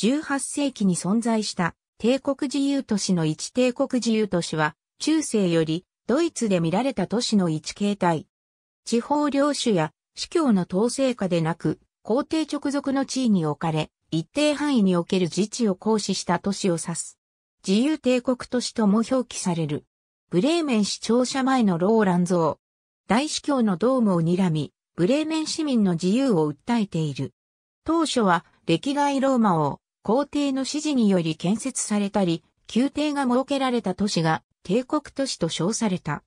18世紀に存在した帝国自由都市の一帝国自由都市は、中世よりドイツで見られた都市の一形態。地方領主や司教の統制下でなく、皇帝直属の地位に置かれ、一定範囲における自治を行使した都市を指す。自由帝国都市とも表記される。ブレーメン市庁舎前のローラン像。大司教のドームを睨み、ブレーメン市民の自由を訴えている。当初は歴代ローマ王、皇帝の指示により建設されたり、宮廷が設けられた都市が帝国都市と称された。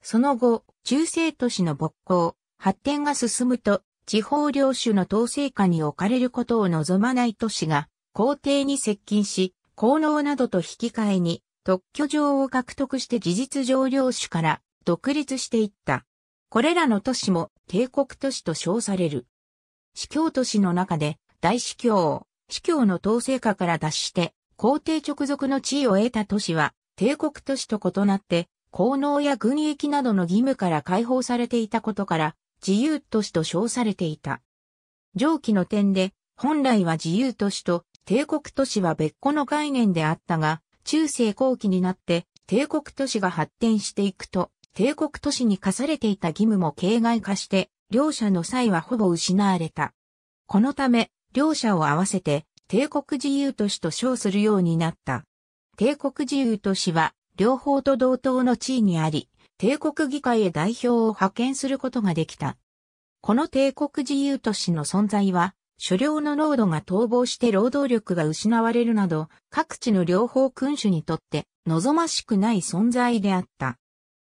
その後、中世都市の勃興、発展が進むと、地方領主の統制下に置かれることを望まない都市が、皇帝に接近し、功能などと引き換えに、特許状を獲得して事実上領主から独立していった。これらの都市も帝国都市と称される。司教都市の中で大司教、司教の統制下から脱して、皇帝直属の地位を得た都市は、帝国都市と異なって、功能や軍役などの義務から解放されていたことから、自由都市と称されていた。上記の点で、本来は自由都市と帝国都市は別個の概念であったが、中世後期になって帝国都市が発展していくと、帝国都市に課されていた義務も形骸化して、両者の際はほぼ失われた。このため、両者を合わせて帝国自由都市と称するようになった。帝国自由都市は両方と同等の地位にあり、帝国議会へ代表を派遣することができた。この帝国自由都市の存在は、所領の濃度が逃亡して労働力が失われるなど、各地の両方君主にとって望ましくない存在であった。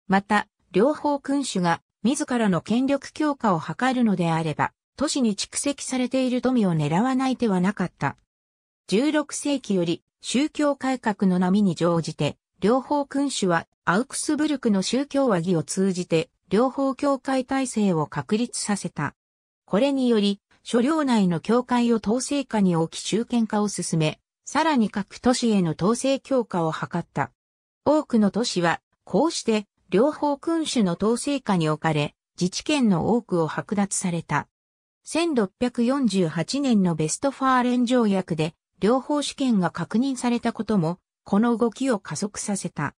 また、両方君主が自らの権力強化を図るのであれば、都市に蓄積されている富を狙わない手はなかった。16世紀より宗教改革の波に乗じて、両方君主はアウクスブルクの宗教和議を通じて、両方教会体制を確立させた。これにより、諸領内の教会を統制下に置き中堅化を進め、さらに各都市への統制強化を図った。多くの都市は、こうして、両方君主の統制下に置かれ、自治権の多くを剥奪された。1648年のベストファーレン条約で両方試験が確認されたことも、この動きを加速させた。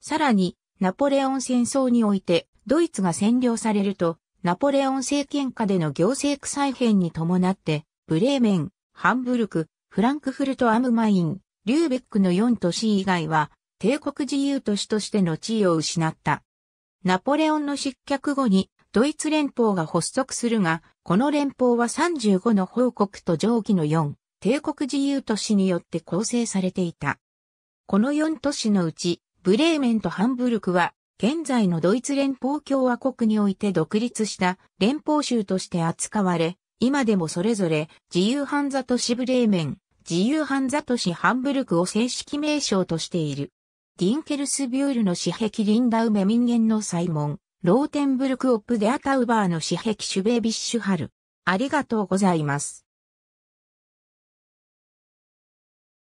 さらに、ナポレオン戦争において、ドイツが占領されると、ナポレオン政権下での行政区再編に伴って、ブレーメン、ハンブルク、フランクフルト・アムマイン、リューベックの4都市以外は、帝国自由都市としての地位を失った。ナポレオンの失脚後に、ドイツ連邦が発足するが、この連邦は35の報告と上記の4、帝国自由都市によって構成されていた。この4都市のうち、ブレーメンとハンブルクは、現在のドイツ連邦共和国において独立した連邦州として扱われ、今でもそれぞれ自由犯座都市ブレーメン、自由犯座都市ハンブルクを正式名称としている。ディンケルスビュールの私壁リンダウメ民間の祭門、ローテンブルク・オップ・デ・アタウバーの私壁シュベービッシュ・ハル。ありがとうございます。